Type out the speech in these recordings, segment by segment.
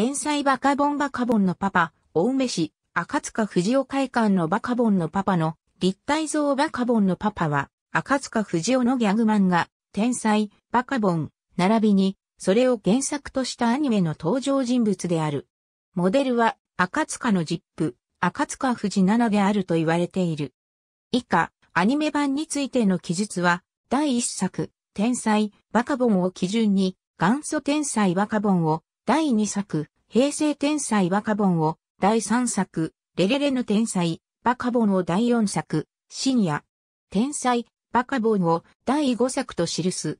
天才バカボンバカボンのパパ、青梅市、赤塚藤尾会館のバカボンのパパの、立体像バカボンのパパは、赤塚藤尾のギャグ漫画、天才、バカボン、並びに、それを原作としたアニメの登場人物である。モデルは、赤塚のジップ、赤塚藤七であると言われている。以下、アニメ版についての記述は、第1作、天才、バカボンを基準に、元祖天才バカボンを第2作、平成天才バカボンを、第3作、レレレの天才、バカボンを第4作、深夜、天才、バカボンを第5作と記す。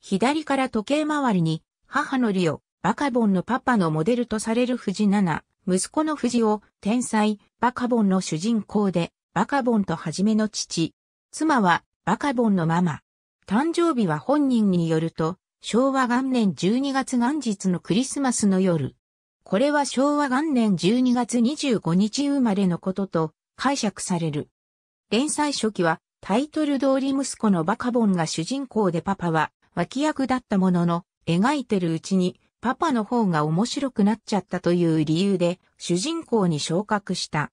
左から時計回りに、母のリオ、バカボンのパパのモデルとされる藤七、息子の藤を、天才、バカボンの主人公で、バカボンとはじめの父。妻は、バカボンのママ。誕生日は本人によると、昭和元年12月元日のクリスマスの夜。これは昭和元年12月25日生まれのことと解釈される。連載初期はタイトル通り息子のバカボンが主人公でパパは脇役だったものの描いてるうちにパパの方が面白くなっちゃったという理由で主人公に昇格した。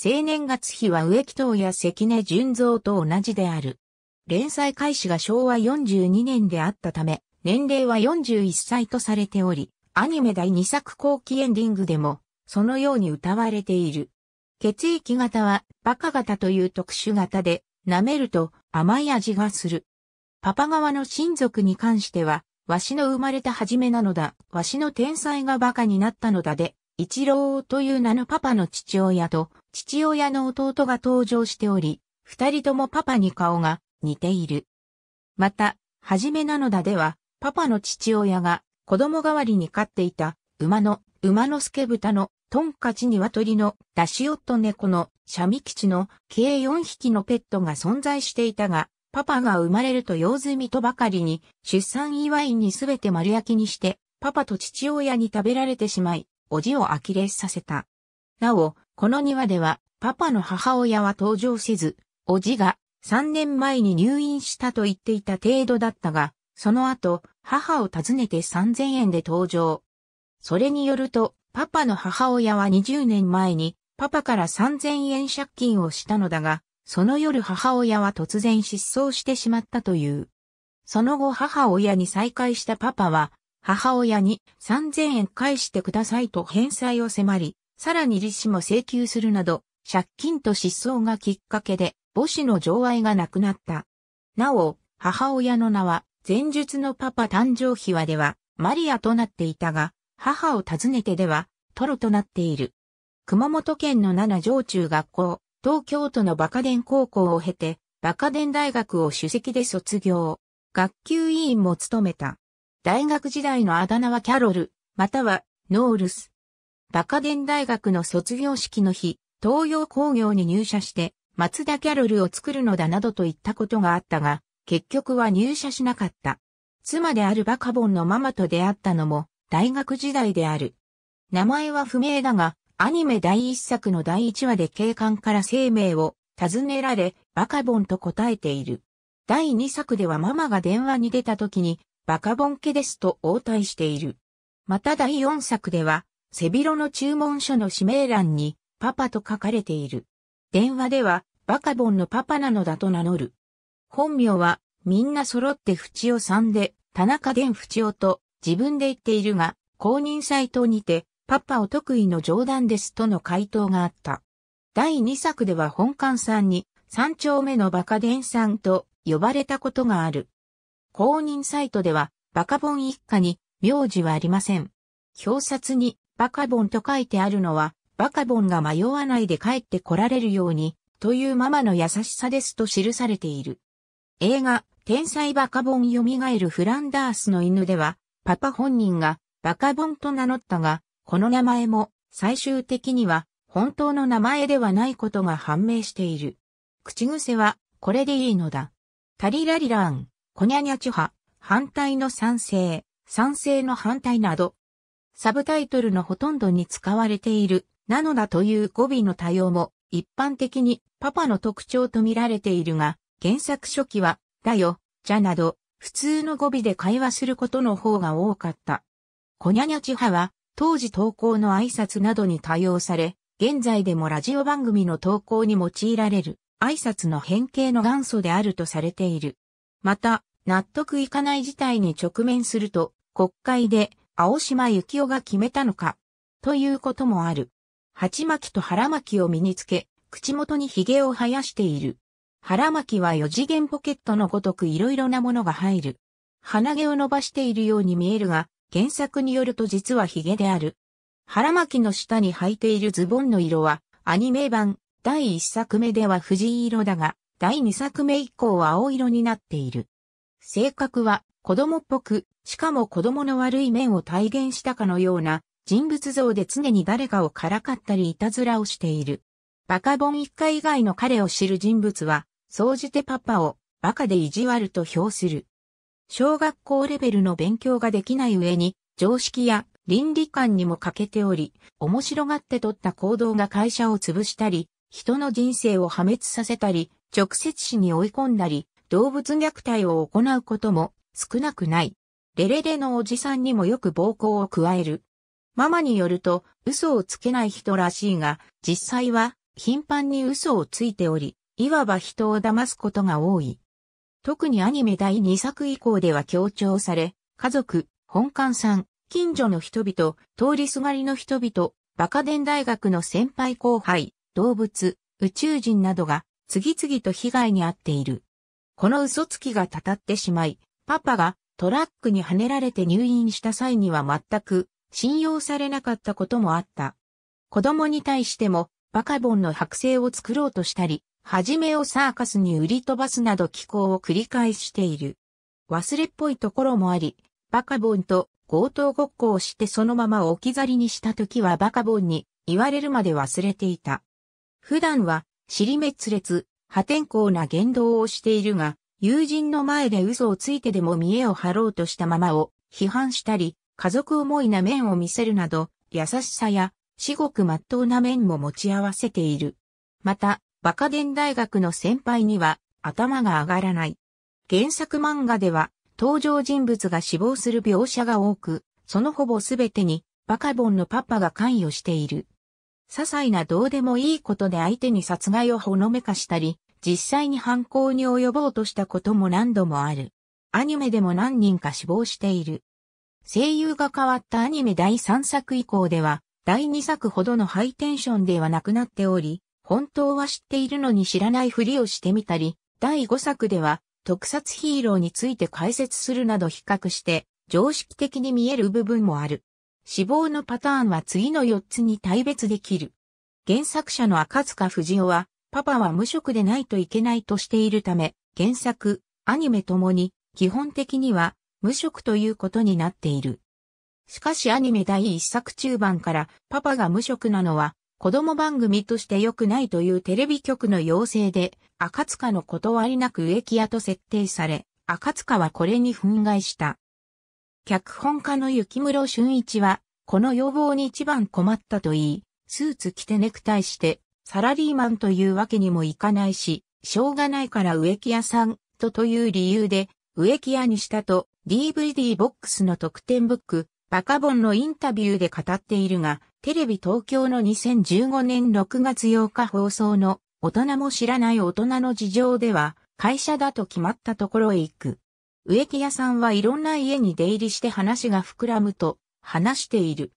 青年月日は植木等や関根純造と同じである。連載開始が昭和42年であったため、年齢は41歳とされており、アニメ第2作後期エンディングでも、そのように歌われている。血液型は、バカ型という特殊型で、舐めると甘い味がする。パパ側の親族に関しては、わしの生まれた初めなのだ、わしの天才がバカになったのだで、一郎という名のパパの父親と父親の弟が登場しており、二人ともパパに顔が似ている。また、はじめなのだでは、パパの父親が子供代わりに飼っていた馬の、馬の助豚の、トンカチ鶏の、ダシオット猫の、シャミ吉の、計4匹のペットが存在していたが、パパが生まれると用済みとばかりに、出産祝いにすべて丸焼きにして、パパと父親に食べられてしまい、おじを呆れさせた。なお、この庭では、パパの母親は登場せず、おじが3年前に入院したと言っていた程度だったが、その後、母を訪ねて3000円で登場。それによると、パパの母親は20年前に、パパから3000円借金をしたのだが、その夜母親は突然失踪してしまったという。その後母親に再会したパパは、母親に3000円返してくださいと返済を迫り、さらに利子も請求するなど、借金と失踪がきっかけで母子の情愛がなくなった。なお、母親の名は前述のパパ誕生秘話では、マリアとなっていたが、母を訪ねてでは、トロとなっている。熊本県の七上中学校、東京都のバカデン高校を経て、バカデン大学を主席で卒業。学級委員も務めた。大学時代のあだ名はキャロル、またはノールス。バカデン大学の卒業式の日、東洋工業に入社して、松田キャロルを作るのだなどと言ったことがあったが、結局は入社しなかった。妻であるバカボンのママと出会ったのも大学時代である。名前は不明だが、アニメ第一作の第一話で警官から生命を尋ねられ、バカボンと答えている。第二作ではママが電話に出た時に、バカボン家ですと応対している。また第四作では、背広の注文書の指名欄に、パパと書かれている。電話では、バカボンのパパなのだと名乗る。本名は、みんな揃って淵尾さんで、田中伝淵尾と自分で言っているが、公認サイトにて、パパお得意の冗談ですとの回答があった。第2作では本館さんに、三丁目のバカ伝さんと呼ばれたことがある。公認サイトでは、バカボン一家に名字はありません。表札にバカボンと書いてあるのは、バカボンが迷わないで帰って来られるように、というママの優しさですと記されている。映画、天才バカボン蘇るフランダースの犬では、パパ本人がバカボンと名乗ったが、この名前も最終的には本当の名前ではないことが判明している。口癖はこれでいいのだ。タリラリラーン、コニャニャチュハ、反対の賛成、賛成の反対など、サブタイトルのほとんどに使われている、なのだという語尾の多用も一般的にパパの特徴と見られているが、原作初期は、だよ、じゃなど、普通の語尾で会話することの方が多かった。こにゃにゃち派は、当時投稿の挨拶などに多用され、現在でもラジオ番組の投稿に用いられる挨拶の変形の元祖であるとされている。また、納得いかない事態に直面すると、国会で青島幸男が決めたのか、ということもある。鉢巻きと腹巻きを身につけ、口元に髭を生やしている。腹巻きは四次元ポケットのごとくいろいろなものが入る。鼻毛を伸ばしているように見えるが、原作によると実は髭である。腹巻きの下に履いているズボンの色は、アニメ版第一作目では藤色だが、第二作目以降は青色になっている。性格は子供っぽく、しかも子供の悪い面を体現したかのような人物像で常に誰かをからかったりいたずらをしている。バカボン一家以外の彼を知る人物は総じてパパをバカで意地悪と評する。小学校レベルの勉強ができない上に、常識や倫理観にも欠けており、面白がって取った行動が会社を潰したり、人の人生を破滅させたり、直接死に追い込んだり、動物虐待を行うことも少なくない。レレレのおじさんにもよく暴行を加える。ママによると嘘をつけない人らしいが、実際は頻繁に嘘をついており、いわば人を騙すことが多い。特にアニメ第2作以降では強調され、家族、本館さん、近所の人々、通りすがりの人々、バカ伝大学の先輩後輩、動物、宇宙人などが次々と被害に遭っている。この嘘つきがたたってしまい、パパがトラックにはねられて入院した際には全く信用されなかったこともあった。子供に対してもバカボンの剥製を作ろうとしたり、はじめをサーカスに売り飛ばすなど寄稿を繰り返している。忘れっぽいところもあり、バカボンと強盗ごっこをしてそのまま置き去りにした時はバカボンに言われるまで忘れていた。普段は尻滅裂、破天荒な言動をしているが、友人の前で嘘をついてでも見栄を張ろうとしたままを批判したり、家族思いな面を見せるなど、優しさや至極真っ当な面も持ち合わせている。また、バカデン大学の先輩には頭が上がらない。原作漫画では登場人物が死亡する描写が多く、そのほぼすべてにバカボンのパパが関与している。些細などうでもいいことで相手に殺害をほのめかしたり、実際に犯行に及ぼうとしたことも何度もある。アニメでも何人か死亡している。声優が変わったアニメ第3作以降では、第2作ほどのハイテンションではなくなっており、本当は知っているのに知らないふりをしてみたり、第5作では特撮ヒーローについて解説するなど比較して常識的に見える部分もある。死亡のパターンは次の4つに対別できる。原作者の赤塚不二夫は、パパは無職でないといけないとしているため、原作、アニメともに、基本的には、無職ということになっている。しかしアニメ第1作中盤から、パパが無職なのは、子供番組として良くないというテレビ局の要請で、赤塚の断りなく植木屋と設定され、赤塚はこれに憤慨した。脚本家の雪室俊一は、この要望に一番困ったと言い、スーツ着てネクタイして、サラリーマンというわけにもいかないし、しょうがないから植木屋さん、とという理由で、植木屋にしたと DVD ボックスの特典ブック、バカボンのインタビューで語っているが、テレビ東京の2015年6月8日放送の大人も知らない大人の事情では会社だと決まったところへ行く。植木屋さんはいろんな家に出入りして話が膨らむと話している。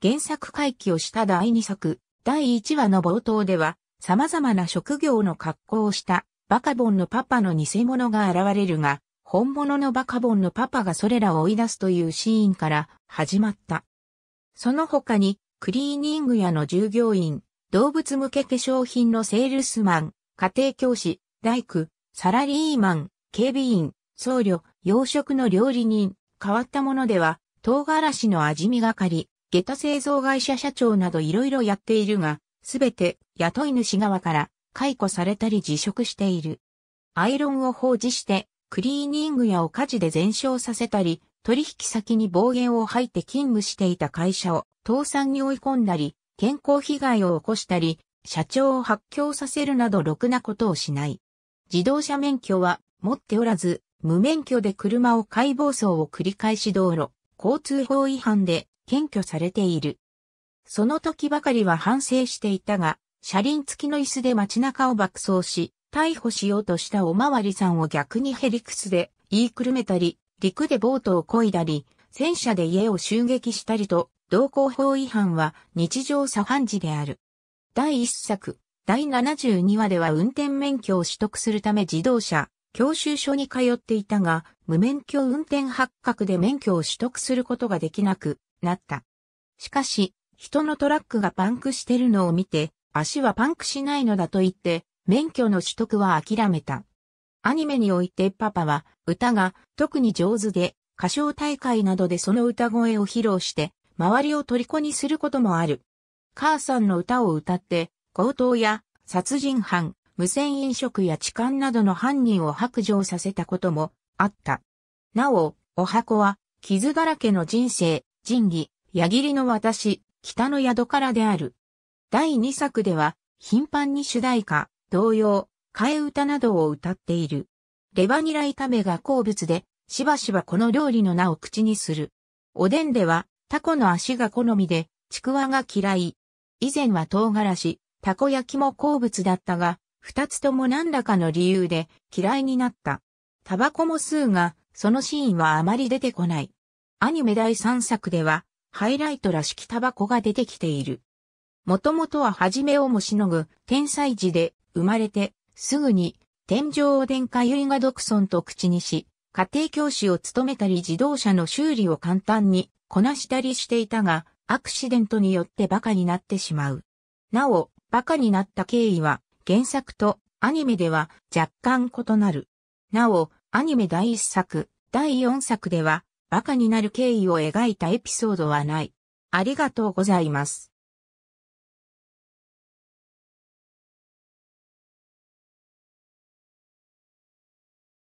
原作回帰をした第2作、第1話の冒頭では様々な職業の格好をしたバカボンのパパの偽物が現れるが、本物のバカボンのパパがそれらを追い出すというシーンから始まった。その他に、クリーニング屋の従業員、動物向け化粧品のセールスマン、家庭教師、大工、サラリーマン、警備員、僧侶、洋食の料理人、変わったものでは、唐辛子の味見がかり、下駄製造会社社長などいろいろやっているが、すべて雇い主側から解雇されたり辞職している。アイロンを放置して、クリーニング屋を火事で全焼させたり、取引先に暴言を吐いて勤務していた会社を倒産に追い込んだり、健康被害を起こしたり、社長を発狂させるなどろくなことをしない。自動車免許は持っておらず、無免許で車を解暴走を繰り返し道路、交通法違反で検挙されている。その時ばかりは反省していたが、車輪付きの椅子で街中を爆走し、逮捕しようとしたおまわりさんを逆にヘリクスで言いくるめたり、陸でボートを漕いだり、戦車で家を襲撃したりと、同行法違反は日常茶飯事である。第1作、第72話では運転免許を取得するため自動車、教習所に通っていたが、無免許運転発覚で免許を取得することができなくなった。しかし、人のトラックがパンクしてるのを見て、足はパンクしないのだと言って、免許の取得は諦めた。アニメにおいてパパは歌が特に上手で歌唱大会などでその歌声を披露して周りを虜にすることもある。母さんの歌を歌って強盗や殺人犯、無線飲食や痴漢などの犯人を白状させたこともあった。なお、お箱は傷だらけの人生、仁義、矢切の私、北の宿からである。第2作では頻繁に主題歌、同様。替え歌などを歌っている。レバニラ炒めが好物で、しばしばこの料理の名を口にする。おでんでは、タコの足が好みで、ちくわが嫌い。以前は唐辛子、たこ焼きも好物だったが、二つとも何らかの理由で嫌いになった。タバコも吸うが、そのシーンはあまり出てこない。アニメ第三作では、ハイライトらしきタバコが出てきている。もともとははじめをもしのぐ、天才児で、生まれて、すぐに、天上殿下由比が独尊と口にし、家庭教師を務めたり自動車の修理を簡単にこなしたりしていたが、アクシデントによって馬鹿になってしまう。なお、馬鹿になった経緯は、原作とアニメでは若干異なる。なお、アニメ第1作、第4作では、馬鹿になる経緯を描いたエピソードはない。ありがとうございます。